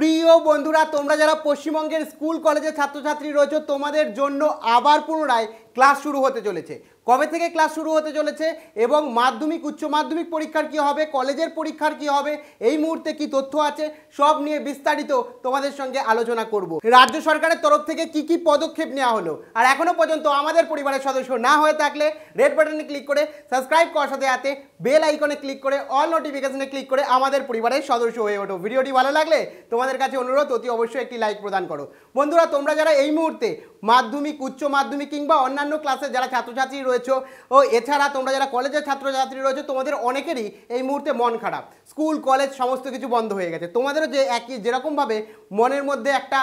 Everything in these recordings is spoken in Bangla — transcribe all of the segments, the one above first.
প্রিয় বন্ধুরা তোমরা যারা পশ্চিমবঙ্গের স্কুল কলেজের ছাত্রছাত্রী রয়েছে তোমাদের জন্য আবার পুনরায় ক্লাস শুরু হতে চলেছে কবে থেকে ক্লাস শুরু হতে চলেছে এবং মাধ্যমিক উচ্চ মাধ্যমিক পরীক্ষার কী হবে কলেজের পরীক্ষার কী হবে এই মুহূর্তে কি তথ্য আছে সব নিয়ে বিস্তারিত তোমাদের সঙ্গে আলোচনা করব রাজ্য সরকারের তরফ থেকে কি কি পদক্ষেপ নেওয়া হলো আর এখনও পর্যন্ত আমাদের পরিবারের সদস্য না হয়ে থাকলে রেড বাটনে ক্লিক করে সাবস্ক্রাইব করার সাথে আতে বেল আইকনে ক্লিক করে অল নোটিফিকেশনে ক্লিক করে আমাদের পরিবারের সদস্য হয়ে ওঠো ভিডিওটি ভালো লাগলে তোমাদের কাছে অনুরোধ অতি অবশ্যই একটি লাইক প্রদান করো বন্ধুরা তোমরা যারা এই মুহূর্তে মাধ্যমিক উচ্চ মাধ্যমিক কিংবা অন্যান্য ক্লাসে যারা ছাত্রছাত্রী রয়েছে ও এছাড়া তোমরা যারা কলেজের ছাত্রছাত্রী রয়েছে তোমাদের অনেকেরই এই মুহূর্তে মন খারাপ স্কুল কলেজ সমস্ত কিছু বন্ধ হয়ে গেছে তোমাদেরও যে একই যেরকমভাবে মনের মধ্যে একটা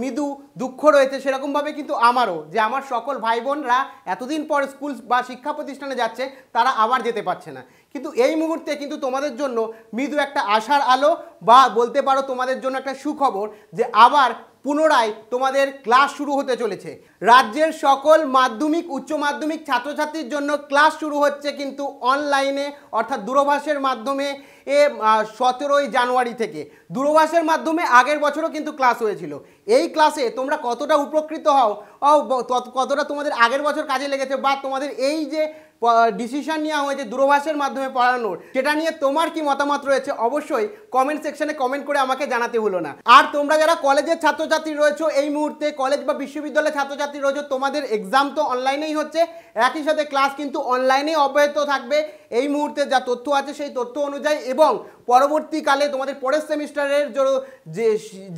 মৃদু দুঃখ রয়েছে সেরকমভাবে কিন্তু আমারও যে আমার সকল ভাই বোনরা এতদিন পর স্কুল বা শিক্ষা প্রতিষ্ঠানে যাচ্ছে তারা আবার যেতে পারছে না কিন্তু এই মুহূর্তে কিন্তু তোমাদের জন্য মৃদু একটা আশার আলো বা বলতে পারো তোমাদের জন্য একটা সুখবর যে আবার পুনরায় তোমাদের ক্লাস শুরু হতে চলেছে রাজ্যের সকল মাধ্যমিক উচ্চ মাধ্যমিক ছাত্রছাত্রীর জন্য ক্লাস শুরু হচ্ছে কিন্তু অনলাইনে অর্থাৎ দূরভাষের মাধ্যমে এ সতেরোই জানুয়ারি থেকে দূরভাষের মাধ্যমে আগের বছরও কিন্তু ক্লাস হয়েছিল এই ক্লাসে তোমরা কতটা উপকৃত হও কতটা তোমাদের আগের বছর কাজে লেগেছে বা তোমাদের এই যে ডিসিশন নেওয়া হয়েছে দূরভাষের মাধ্যমে পড়ানোর সেটা নিয়ে তোমার কি মতামত রয়েছে অবশ্যই কমেন্ট সেকশনে কমেন্ট করে আমাকে জানাতে হলো না আর তোমরা যারা কলেজের ছাত্রছাত্রী রয়েছে এই মুহূর্তে কলেজ বা বিশ্ববিদ্যালয়ের ছাত্রছাত্রী রয়েছে তোমাদের এক্সাম তো অনলাইনেই হচ্ছে একই সাথে ক্লাস কিন্তু অনলাইনেই অব্যাহত থাকবে এই মুহূর্তে যা তথ্য আছে সেই তথ্য অনুযায়ী এবং পরবর্তীকালে তোমাদের পরের সেমিস্টারের যে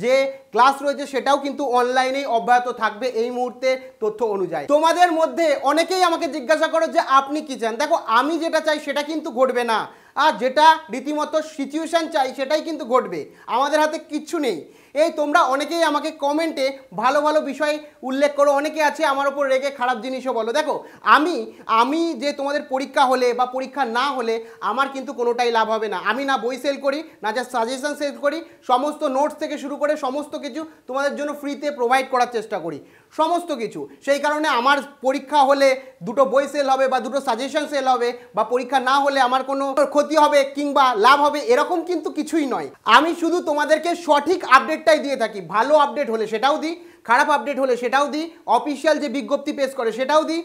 যে ক্লাস রয়েছে সেটাও কিন্তু অনলাইনেই অব্যাহত থাকবে এই মুহূর্তে তথ্য অনুযায়ী তোমাদের মধ্যে অনেকেই আমাকে জিজ্ঞাসা করো যে আপনি কি চান দেখো আমি যেটা চাই সেটা কিন্তু ঘটবে না আর যেটা রীতিমতো সিচুয়েশান চাই সেটাই কিন্তু ঘটবে আমাদের হাতে কিচ্ছু নেই এই তোমরা অনেকেই আমাকে কমেন্টে ভালো ভালো বিষয় উল্লেখ করো অনেকে আছে আমার ওপর রেগে খারাপ জিনিসও বলো দেখো আমি আমি যে তোমাদের পরীক্ষা হলে বা পরীক্ষা না হলে আমার কিন্তু কোনোটাই লাভ হবে না আমি না বই সেল করি না যা সাজেশন সেল করি সমস্ত নোটস থেকে শুরু করে সমস্ত কিছু তোমাদের জন্য ফ্রিতে প্রোভাইড করার চেষ্টা করি সমস্ত কিছু সেই কারণে আমার পরীক্ষা হলে দুটো বই সেল হবে বা দুটো সাজেশন সেল হবে বা পরীক্ষা না হলে আমার কোনো ক্ষতি হবে কিংবা লাভ হবে এরকম কিন্তু কিছুই নয় আমি শুধু তোমাদেরকে সঠিক আপডেটটাই দিয়ে থাকি ভালো আপডেট হলে সেটাও দিই খারাপ আপডেট হলে সেটাও দিই অফিসিয়াল যে বিজ্ঞপ্তি পেশ করে সেটাও দিই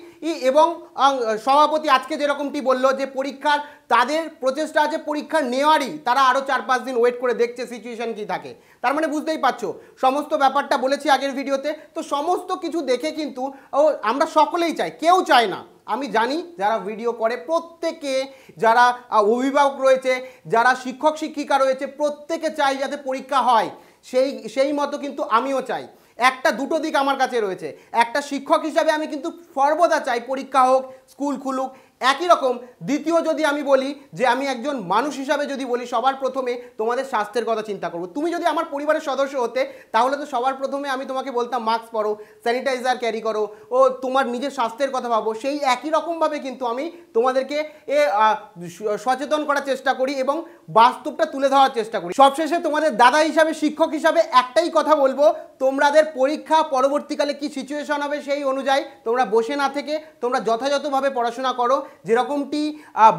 এবং সভাপতি আজকে যেরকমটি বললো যে পরীক্ষার তাদের প্রচেষ্টা আছে পরীক্ষা নেওয়ারই তারা আরও চার পাঁচ দিন ওয়েট করে দেখছে সিচুয়েশান কি থাকে তার মানে বুঝতেই পারছো সমস্ত ব্যাপারটা বলেছি আগের ভিডিওতে তো সমস্ত কিছু দেখে কিন্তু আমরা সকলেই চাই কেউ চায় না আমি জানি যারা ভিডিও করে প্রত্যেকে যারা অভিভাবক রয়েছে যারা শিক্ষক শিক্ষিকা রয়েছে প্রত্যেকে চাই যাতে পরীক্ষা হয় সেই সেই মতো কিন্তু আমিও চাই একটা দুটো দিক আমার কাছে রয়েছে একটা শিক্ষক হিসাবে আমি কিন্তু সর্বদা চাই পরীক্ষা হোক স্কুল খুলুক একই রকম দ্বিতীয় যদি আমি বলি যে আমি একজন মানুষ হিসাবে যদি বলি সবার প্রথমে তোমাদের স্বাস্থ্যের কথা চিন্তা করবো তুমি যদি আমার পরিবারের সদস্য হতে তাহলে তো সবার প্রথমে আমি তোমাকে বলতাম মাস্ক পরো স্যানিটাইজার ক্যারি করো ও তোমার নিজের স্বাস্থ্যের কথা ভাবো সেই একই রকমভাবে কিন্তু আমি তোমাদেরকে এ সচেতন করার চেষ্টা করি এবং বাস্তবটা তুলে ধরার চেষ্টা করি সবশেষে তোমাদের দাদা হিসাবে শিক্ষক হিসাবে একটাই কথা বলবো তোমাদের পরীক্ষা পরবর্তীকালে কি সিচুয়েশন হবে সেই অনুযায়ী তোমরা বসে না থেকে তোমরা যথাযথভাবে পড়াশোনা করো যেরকমটি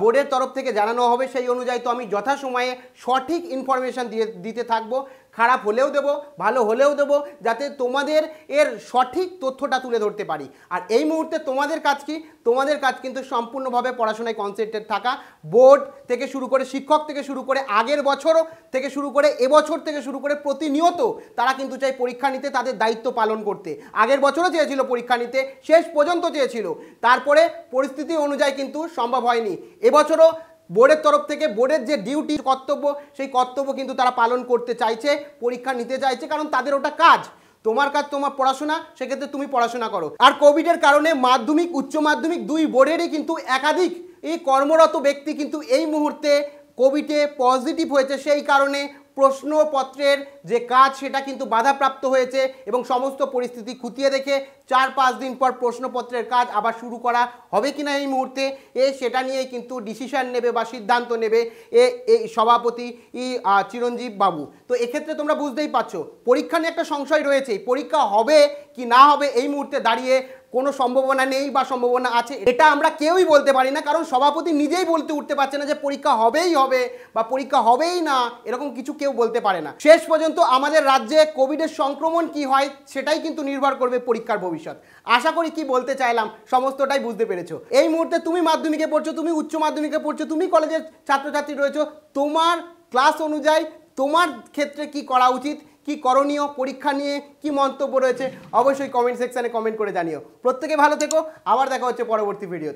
বোর্ডের তরফ থেকে জানানো হবে সেই অনুযায়ী তো আমি যথাসময়ে সঠিক ইনফরমেশান দিয়ে দিতে থাকবো খারাপ হলেও দেব ভালো হলেও দেব যাতে তোমাদের এর সঠিক তথ্যটা তুলে ধরতে পারি আর এই মুহূর্তে তোমাদের কাজ কি তোমাদের কাজ কিন্তু সম্পূর্ণভাবে পড়াশোনায় কনসেন্ট্রেট থাকা বোর্ড থেকে শুরু করে শিক্ষক থেকে শুরু করে আগের বছর থেকে শুরু করে এবছর থেকে শুরু করে প্রতিনিয়ত তারা কিন্তু চাই পরীক্ষা নিতে তাদের দায়িত্ব পালন করতে আগের বছরও চেয়েছিল পরীক্ষা নিতে শেষ পর্যন্ত চেয়েছিল তারপরে পরিস্থিতি অনুযায়ী কিন্তু সম্ভব হয়নি এবছরও বোর্ডের তরফ থেকে বোর্ডের যে ডিউটি কর্তব্য সেই কর্তব্য কিন্তু তারা পালন করতে চাইছে পরীক্ষা নিতে চাইছে কারণ তাদের ওটা কাজ তোমার কাজ তোমার পড়াশোনা সেক্ষেত্রে তুমি পড়াশোনা করো আর কোভিডের কারণে মাধ্যমিক উচ্চ মাধ্যমিক দুই বোর্ডেরই কিন্তু একাধিক এই কর্মরত ব্যক্তি কিন্তু এই মুহূর্তে কোভিডে পজিটিভ হয়েছে সেই কারণে প্রশ্নপত্রের যে কাজ সেটা কিন্তু বাধাপ্রাপ্ত হয়েছে এবং সমস্ত পরিস্থিতি খুঁটিয়ে দেখে চার পাঁচ দিন পর প্রশ্নপত্রের কাজ আবার শুরু করা হবে কিনা এই মুহূর্তে এ সেটা নিয়ে কিন্তু ডিসিশন নেবে বা সিদ্ধান্ত নেবে এ এই সভাপতি ই চিরঞ্জীব বাবু তো এক্ষেত্রে তোমরা বুঝতেই পারছো পরীক্ষা নিয়ে একটা সংশয় রয়েছে পরীক্ষা হবে কি না হবে এই মুহূর্তে দাঁড়িয়ে কোনো সম্ভাবনা নেই বা সম্ভাবনা আছে এটা আমরা কেউই বলতে পারি না কারণ সভাপতি নিজেই বলতে উঠতে পারছে না যে পরীক্ষা হবেই হবে বা পরীক্ষা হবেই না এরকম কিছু কেউ বলতে পারে না শেষ পর্যন্ত আমাদের রাজ্যে কোভিডের সংক্রমণ কি হয় সেটাই কিন্তু নির্ভর করবে পরীক্ষার ভবিষ্যৎ আশা করি কি বলতে চাইলাম সমস্তটাই বুঝতে পেরেছো এই মুহূর্তে তুমি মাধ্যমিকে পড়ছো তুমি উচ্চ মাধ্যমিকে পড়ছো তুমি কলেজের ছাত্রছাত্রী রয়েছো তোমার ক্লাস অনুযায়ী তোমার ক্ষেত্রে কি করা উচিত কি করণীয় পরীক্ষা নিয়ে কি মন্তব্য রয়েছে অবশ্যই কমেন্ট সেকশানে কমেন্ট করে জানিও প্রত্যেকে ভালো থেকো আবার দেখা হচ্ছে পরবর্তী ভিডিওতে